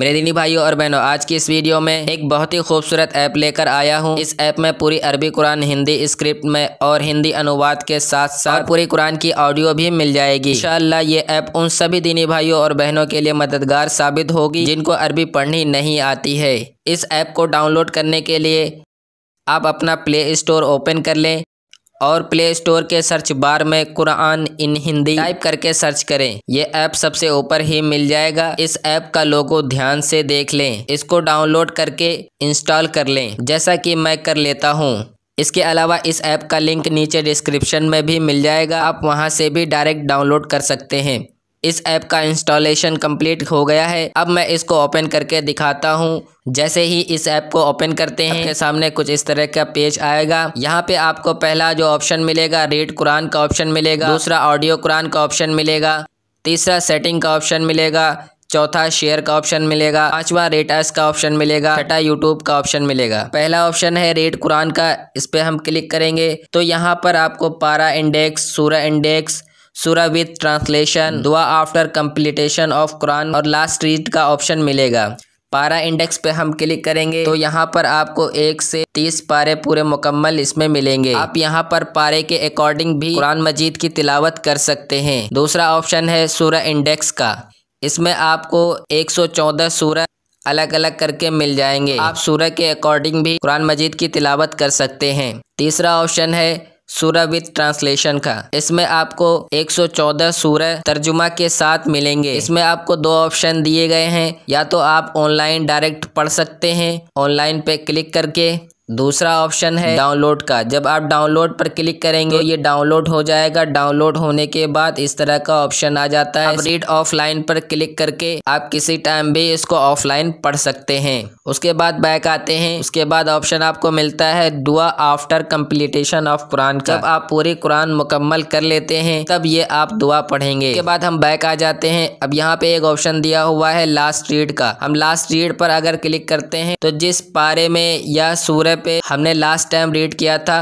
मेरे दिनी भाइयों और बहनों आज की इस वीडियो में एक बहुत ही खूबसूरत ऐप लेकर आया हूँ इस ऐप में पूरी अरबी कुरान हिंदी स्क्रिप्ट में और हिंदी अनुवाद के साथ साथ पूरी कुरान की ऑडियो भी मिल जाएगी इंशाल्लाह ये ऐप उन सभी दिनी भाइयों और बहनों के लिए मददगार साबित होगी जिनको अरबी पढ़नी नहीं आती है इस ऐप को डाउनलोड करने के लिए आप अपना प्ले स्टोर ओपन कर लें और प्ले स्टोर के सर्च बार में कुरान इन हिंदी टाइप करके सर्च करें ये ऐप सबसे ऊपर ही मिल जाएगा इस ऐप का लोगो ध्यान से देख लें इसको डाउनलोड करके इंस्टॉल कर लें जैसा कि मैं कर लेता हूँ इसके अलावा इस ऐप का लिंक नीचे डिस्क्रिप्शन में भी मिल जाएगा आप वहाँ से भी डायरेक्ट डाउनलोड कर सकते हैं इस ऐप का इंस्टॉलेशन कंप्लीट हो गया है अब मैं इसको ओपन करके दिखाता हूँ जैसे ही इस ऐप को ओपन करते हैं सामने कुछ इस तरह का पेज आएगा यहाँ पे आपको पहला जो ऑप्शन मिलेगा रीड कुरान का ऑप्शन मिलेगा दूसरा ऑडियो कुरान का ऑप्शन मिलेगा तीसरा सेटिंग का ऑप्शन मिलेगा चौथा शेयर का ऑप्शन मिलेगा पांचवा रेट एस का ऑप्शन मिलेगा छठा यूट्यूब का ऑप्शन मिलेगा पहला ऑप्शन है रेट कुरान का इस पर हम क्लिक करेंगे तो यहाँ पर आपको पारा index surah index surah with translation dua after completion of Quran और लास्ट रीड का ऑप्शन मिलेगा पारा इंडेक्स पे हम क्लिक करेंगे तो यहाँ पर आपको एक से तीस पारे पूरे मुकम्मल इसमें मिलेंगे आप यहाँ पर पारे के अकॉर्डिंग भी कुरान मजीद की तिलावत कर सकते हैं दूसरा ऑप्शन है सूरा इंडेक्स का इसमें आपको 114 सूरह अलग अलग करके मिल जाएंगे आप सूरह के अकॉर्डिंग भी कुरान मजीद की तिलावत कर सकते हैं तीसरा ऑप्शन है सूर्य विद ट्रांसलेशन का इसमें आपको 114 सूर्य तर्जुमा के साथ मिलेंगे इसमें आपको दो ऑप्शन दिए गए हैं या तो आप ऑनलाइन डायरेक्ट पढ़ सकते हैं ऑनलाइन पे क्लिक करके दूसरा ऑप्शन है डाउनलोड का जब आप डाउनलोड पर क्लिक करेंगे तो ये डाउनलोड हो जाएगा डाउनलोड होने के बाद इस तरह का ऑप्शन आ जाता है रीड ऑफलाइन पर क्लिक करके आप किसी टाइम भी इसको ऑफलाइन पढ़ सकते हैं उसके बाद बैक आते हैं उसके बाद ऑप्शन आपको मिलता है दुआ आफ्टर कम्प्लीटेशन ऑफ कुरान जब आप पूरी कुरान मुकम्मल कर लेते हैं तब ये आप दुआ पढ़ेंगे उसके बाद हम बैक आ जाते हैं अब यहाँ पे एक ऑप्शन दिया हुआ है लास्ट रीड का हम लास्ट रीड पर अगर क्लिक करते हैं तो जिस पारे में या सूर्य पे हमने लास्ट टाइम रीड किया था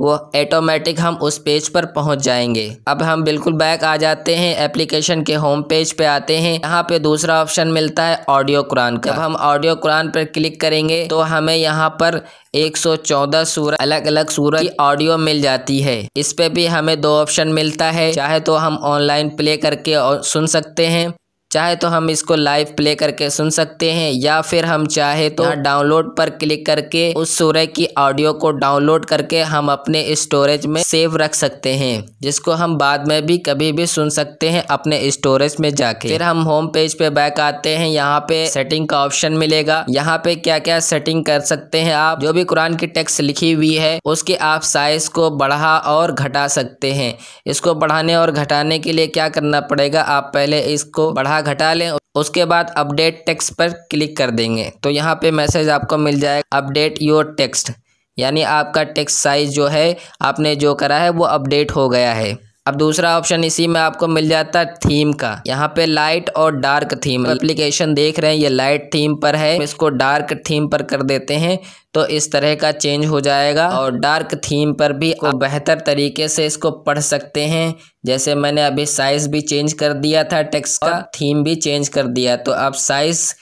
वो ऑटोमेटिक हम उस पेज पर पहुंच जाएंगे अब हम बिल्कुल बैक आ जाते हैं एप्लीकेशन के होम पेज पे आते हैं यहाँ पे दूसरा ऑप्शन मिलता है ऑडियो कुरान का अब हम ऑडियो कुरान पर क्लिक करेंगे तो हमें यहाँ पर 114 सूरत अलग अलग सूरत की ऑडियो मिल जाती है इस पे भी हमें दो ऑप्शन मिलता है चाहे तो हम ऑनलाइन प्ले करके सुन सकते हैं चाहे तो हम इसको लाइव प्ले करके सुन सकते हैं या फिर हम चाहे तो डाउनलोड पर क्लिक करके उस सूर्य की ऑडियो को डाउनलोड करके हम अपने स्टोरेज में सेव रख सकते हैं जिसको हम बाद में भी कभी भी सुन सकते हैं अपने स्टोरेज में जाके फिर हम होम पेज पे बैक आते हैं यहाँ पे सेटिंग का ऑप्शन मिलेगा यहाँ पे क्या क्या सेटिंग कर सकते हैं आप जो भी कुरान की टेक्स्ट लिखी हुई है उसके आप साइज को बढ़ा और घटा सकते हैं इसको बढ़ाने और घटाने के लिए क्या करना पड़ेगा आप पहले इसको बढ़ा यहाँ घटा लें उसके बाद अपडेट टेक्स्ट पर क्लिक कर देंगे तो यहाँ पे मैसेज आपको मिल जाएगा अपडेट योर टेक्स्ट यानी आपका टेक्स्ट साइज़ जो है आपने जो करा है वो अपडेट हो गया है अब दूसरा ऑप्शन इसी में आपको मिल जाता है थीम का यहाँ पे लाइट और डार्क थीम एप्लीकेशन देख रहे हैं ये लाइट थीम पर है इसको डार्क थीम पर कर देते हैं तो इस तरह का चेंज हो जाएगा और डार्क थीम पर भी आप बेहतर तरीके से इसको पढ़ सकते हैं जैसे मैंने अभी साइज़ भी चेंज कर दिया था टेक्स्ट का थीम भी चेंज कर दिया तो अब साइज़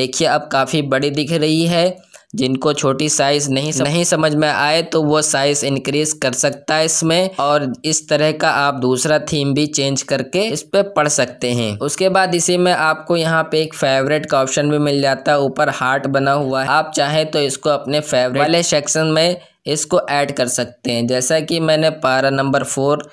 देखिए अब काफ़ी बड़ी दिख रही है जिनको छोटी साइज़ नहीं सम, नहीं समझ में आए तो वो साइज़ इंक्रीज कर सकता है इसमें और इस तरह का आप दूसरा थीम भी चेंज करके इस पे पढ़ सकते हैं उसके बाद इसी में आपको यहाँ पे एक फेवरेट का ऑप्शन भी मिल जाता है ऊपर हार्ट बना हुआ है आप चाहे तो इसको अपने फेवरेट वाले सेक्शन में इसको ऐड कर सकते हैं जैसा कि मैंने पारा नंबर फोर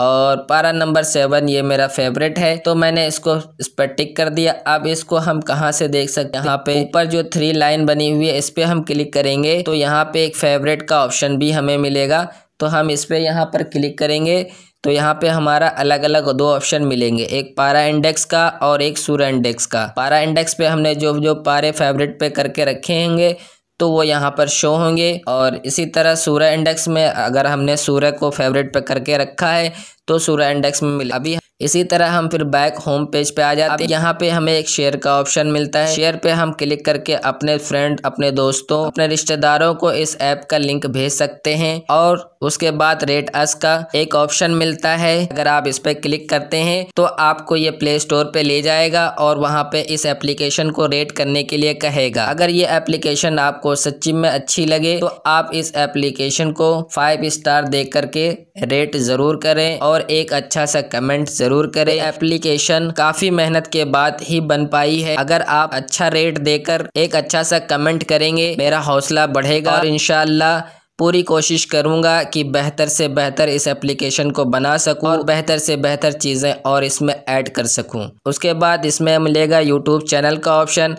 और पारा नंबर सेवन ये मेरा फेवरेट है तो मैंने इसको इस पर टिक कर दिया अब इसको हम कहाँ से देख सकते हैं यहाँ पे ऊपर जो थ्री लाइन बनी हुई है इस पर हम क्लिक करेंगे तो यहाँ पे एक फेवरेट का ऑप्शन भी हमें मिलेगा तो हम इस पर यहाँ पर क्लिक करेंगे तो यहाँ पे हमारा अलग अलग दो ऑप्शन मिलेंगे एक पारा इंडेक्स का और एक सूर्य इंडेक्स का पारा इंडेक्स पे हमने जो जो पारे फेवरेट पे करके रखे होंगे तो वो यहाँ पर शो होंगे और इसी तरह सूर्य इंडेक्स में अगर हमने सूर्य को फेवरेट पे करके रखा है तो सूर्य इंडेक्स में मिले अभी इसी तरह हम फिर बैक होम पेज पे आ जाते हैं यहाँ पे हमें एक शेयर का ऑप्शन मिलता है शेयर पे हम क्लिक करके अपने फ्रेंड अपने दोस्तों अपने रिश्तेदारों को इस ऐप का लिंक भेज सकते हैं और उसके बाद रेट अस का एक ऑप्शन मिलता है अगर आप इस पे क्लिक करते हैं तो आपको ये प्ले स्टोर पे ले जाएगा और वहाँ पे इस एप्लीकेशन को रेट करने के लिए कहेगा अगर ये एप्लीकेशन आपको सच्ची में अच्छी लगे तो आप इस एप्लीकेशन को फाइव स्टार दे करके रेट ज़रूर करें और एक अच्छा सा कमेंट जरूर ज़रूर करें एप्लीकेशन काफ़ी मेहनत के बाद ही बन पाई है अगर आप अच्छा रेट देकर एक अच्छा सा कमेंट करेंगे मेरा हौसला बढ़ेगा और इनशाला पूरी कोशिश करूँगा कि बेहतर से बेहतर इस एप्लीकेशन को बना सकूँ और बेहतर से बेहतर चीज़ें और इसमें ऐड कर सकूँ उसके बाद इसमें मिलेगा यूट्यूब चैनल का ऑप्शन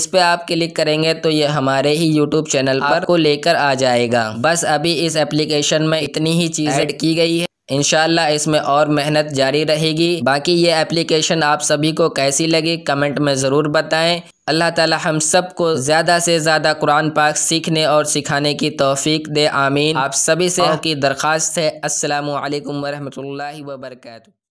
इस पर आप क्लिक करेंगे तो ये हमारे ही यूट्यूब चैनल पर को लेकर आ जाएगा बस अभी इस एप्लीकेशन में इतनी ही चीज़ ऐड की गई है इनशाला इसमें और मेहनत जारी रहेगी बाकी ये एप्लीकेशन आप सभी को कैसी लगी कमेंट में ज़रूर बताएं अल्लाह ताला हम सब को ज़्यादा से ज़्यादा कुरान पाक सीखने और सिखाने की तौफीक दे आमीन आप सभी से हाँ। की दरख्वास्त है असलकम वरहमल वर्का